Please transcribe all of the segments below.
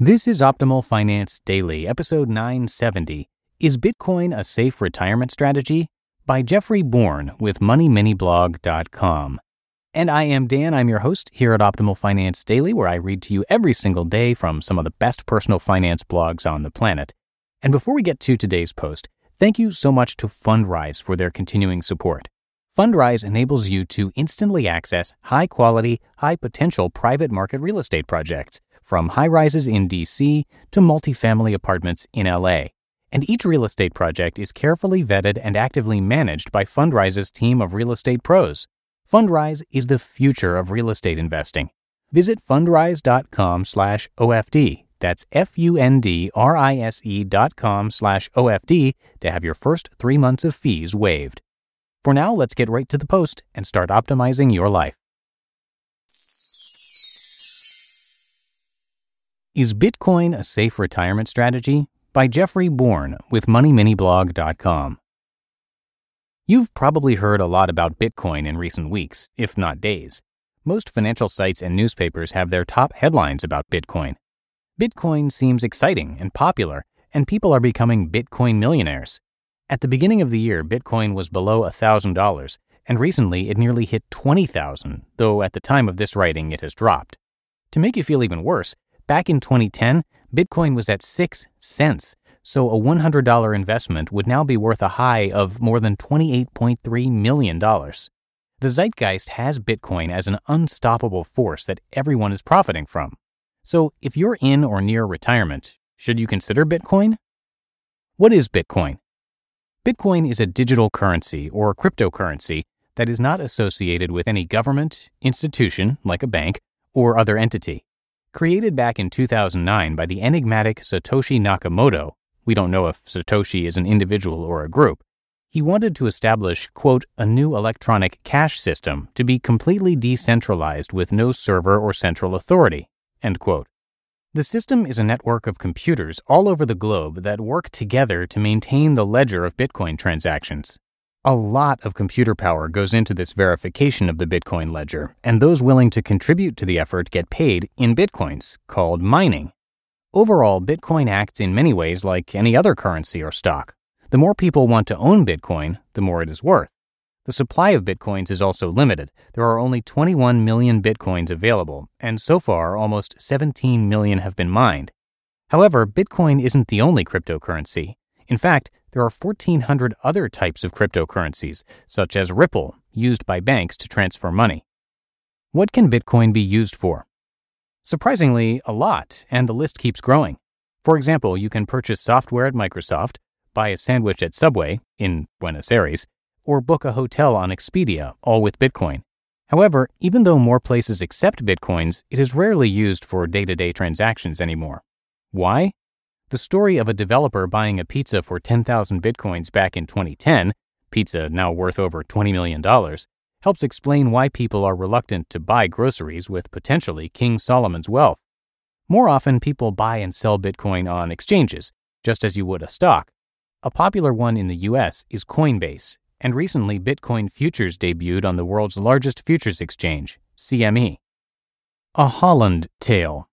This is Optimal Finance Daily, episode 970. Is Bitcoin a safe retirement strategy? By Jeffrey Bourne with MoneyMiniBlog.com. And I am Dan, I'm your host here at Optimal Finance Daily, where I read to you every single day from some of the best personal finance blogs on the planet. And before we get to today's post, thank you so much to Fundrise for their continuing support. Fundrise enables you to instantly access high quality, high potential private market real estate projects from high rises in DC to multifamily apartments in LA. And each real estate project is carefully vetted and actively managed by Fundrise's team of real estate pros. Fundrise is the future of real estate investing. Visit fundrise.com/OFD. That's F-U-N-D-R-I-S-E dot com slash OFD to have your first three months of fees waived. For now, let's get right to the post and start optimizing your life. Is Bitcoin a Safe Retirement Strategy? by Jeffrey Bourne with MoneyMiniBlog.com. You've probably heard a lot about Bitcoin in recent weeks, if not days. Most financial sites and newspapers have their top headlines about Bitcoin. Bitcoin seems exciting and popular, and people are becoming Bitcoin millionaires. At the beginning of the year, Bitcoin was below $1,000, and recently it nearly hit 20,000, though at the time of this writing it has dropped. To make you feel even worse, Back in 2010, Bitcoin was at 6 cents, so a $100 investment would now be worth a high of more than $28.3 million. The zeitgeist has Bitcoin as an unstoppable force that everyone is profiting from. So, if you're in or near retirement, should you consider Bitcoin? What is Bitcoin? Bitcoin is a digital currency or cryptocurrency that is not associated with any government, institution like a bank, or other entity. Created back in 2009 by the enigmatic Satoshi Nakamoto, we don't know if Satoshi is an individual or a group, he wanted to establish, quote, a new electronic cash system to be completely decentralized with no server or central authority, end quote. The system is a network of computers all over the globe that work together to maintain the ledger of Bitcoin transactions. A lot of computer power goes into this verification of the Bitcoin ledger, and those willing to contribute to the effort get paid in Bitcoins, called mining. Overall, Bitcoin acts in many ways like any other currency or stock. The more people want to own Bitcoin, the more it is worth. The supply of Bitcoins is also limited. There are only 21 million Bitcoins available, and so far, almost 17 million have been mined. However, Bitcoin isn't the only cryptocurrency. In fact, there are 1,400 other types of cryptocurrencies, such as Ripple, used by banks to transfer money. What can Bitcoin be used for? Surprisingly, a lot, and the list keeps growing. For example, you can purchase software at Microsoft, buy a sandwich at Subway in Buenos Aires, or book a hotel on Expedia, all with Bitcoin. However, even though more places accept Bitcoins, it is rarely used for day to day transactions anymore. Why? The story of a developer buying a pizza for 10,000 bitcoins back in 2010, pizza now worth over $20 million, helps explain why people are reluctant to buy groceries with potentially King Solomon's wealth. More often, people buy and sell Bitcoin on exchanges, just as you would a stock. A popular one in the US is Coinbase, and recently Bitcoin futures debuted on the world's largest futures exchange, CME. A Holland Tale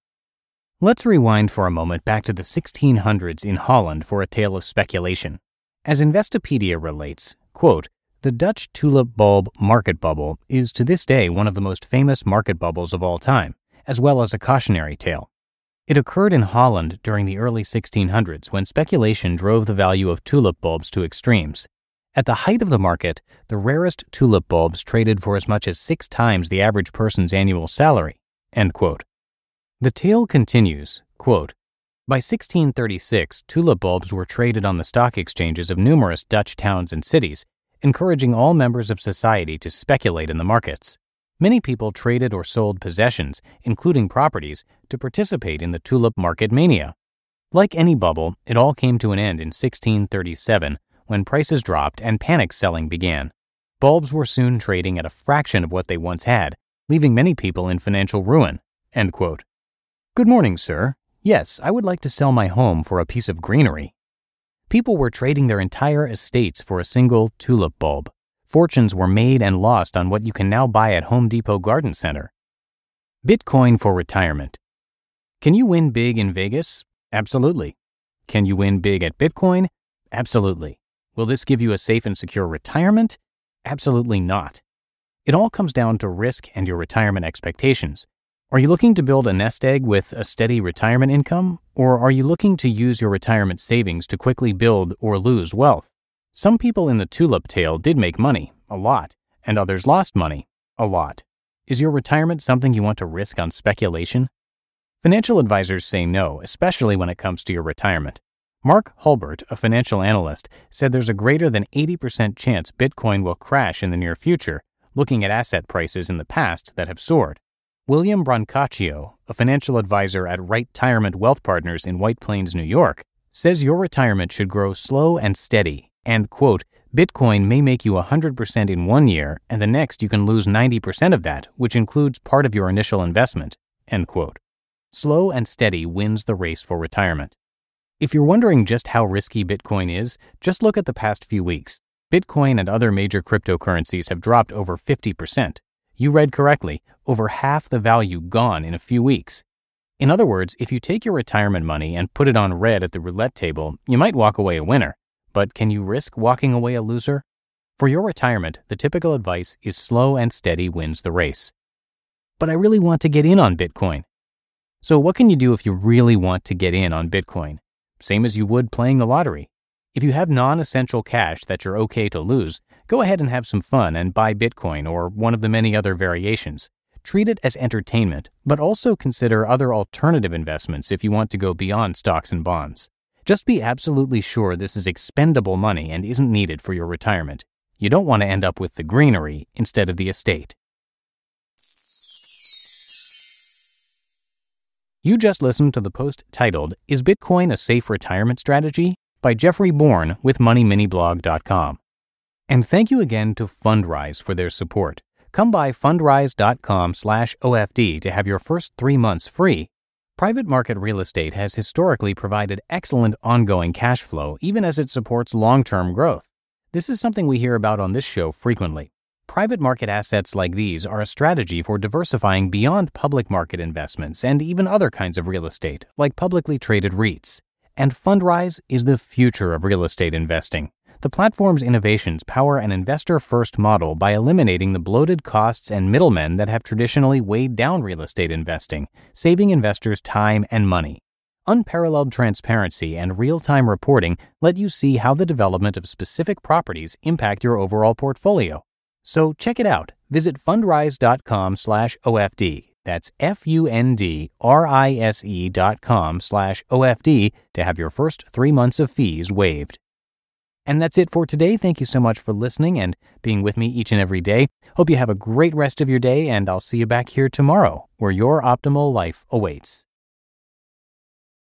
Let's rewind for a moment back to the 1600s in Holland for a tale of speculation. As Investopedia relates, quote, the Dutch tulip bulb market bubble is to this day one of the most famous market bubbles of all time, as well as a cautionary tale. It occurred in Holland during the early 1600s when speculation drove the value of tulip bulbs to extremes. At the height of the market, the rarest tulip bulbs traded for as much as six times the average person's annual salary. End quote. The tale continues, quote, by 1636, tulip bulbs were traded on the stock exchanges of numerous Dutch towns and cities, encouraging all members of society to speculate in the markets. Many people traded or sold possessions, including properties, to participate in the tulip market mania. Like any bubble, it all came to an end in 1637 when prices dropped and panic selling began. Bulbs were soon trading at a fraction of what they once had, leaving many people in financial ruin. End quote. Good morning, sir. Yes, I would like to sell my home for a piece of greenery. People were trading their entire estates for a single tulip bulb. Fortunes were made and lost on what you can now buy at Home Depot Garden Center. Bitcoin for retirement. Can you win big in Vegas? Absolutely. Can you win big at Bitcoin? Absolutely. Will this give you a safe and secure retirement? Absolutely not. It all comes down to risk and your retirement expectations. Are you looking to build a nest egg with a steady retirement income, or are you looking to use your retirement savings to quickly build or lose wealth? Some people in the tulip tale did make money, a lot, and others lost money, a lot. Is your retirement something you want to risk on speculation? Financial advisors say no, especially when it comes to your retirement. Mark Hulbert, a financial analyst, said there's a greater than 80% chance Bitcoin will crash in the near future, looking at asset prices in the past that have soared. William Brancaccio, a financial advisor at Wright Retirement Wealth Partners in White Plains, New York, says your retirement should grow slow and steady. And, quote, Bitcoin may make you 100% in one year, and the next you can lose 90% of that, which includes part of your initial investment, end quote. Slow and steady wins the race for retirement. If you're wondering just how risky Bitcoin is, just look at the past few weeks. Bitcoin and other major cryptocurrencies have dropped over 50%. You read correctly, over half the value gone in a few weeks. In other words, if you take your retirement money and put it on red at the roulette table, you might walk away a winner. But can you risk walking away a loser? For your retirement, the typical advice is slow and steady wins the race. But I really want to get in on Bitcoin. So, what can you do if you really want to get in on Bitcoin? Same as you would playing the lottery. If you have non essential cash that you're okay to lose, go ahead and have some fun and buy Bitcoin or one of the many other variations. Treat it as entertainment, but also consider other alternative investments if you want to go beyond stocks and bonds. Just be absolutely sure this is expendable money and isn't needed for your retirement. You don't want to end up with the greenery instead of the estate. You just listened to the post titled, Is Bitcoin a Safe Retirement Strategy? by Jeffrey Bourne with MoneyMiniblog.com. And thank you again to Fundrise for their support. Come by fundrise.com slash OFD to have your first three months free. Private market real estate has historically provided excellent ongoing cash flow even as it supports long-term growth. This is something we hear about on this show frequently. Private market assets like these are a strategy for diversifying beyond public market investments and even other kinds of real estate, like publicly traded REITs. And Fundrise is the future of real estate investing. The platform's innovations power an investor first model by eliminating the bloated costs and middlemen that have traditionally weighed down real estate investing, saving investors time and money. Unparalleled transparency and real time reporting let you see how the development of specific properties impact your overall portfolio. So check it out. Visit fundrise.com/ofd that's F-U-N-D-R-I-S-E dot com slash OFD to have your first three months of fees waived. And that's it for today. Thank you so much for listening and being with me each and every day. Hope you have a great rest of your day, and I'll see you back here tomorrow where your optimal life awaits.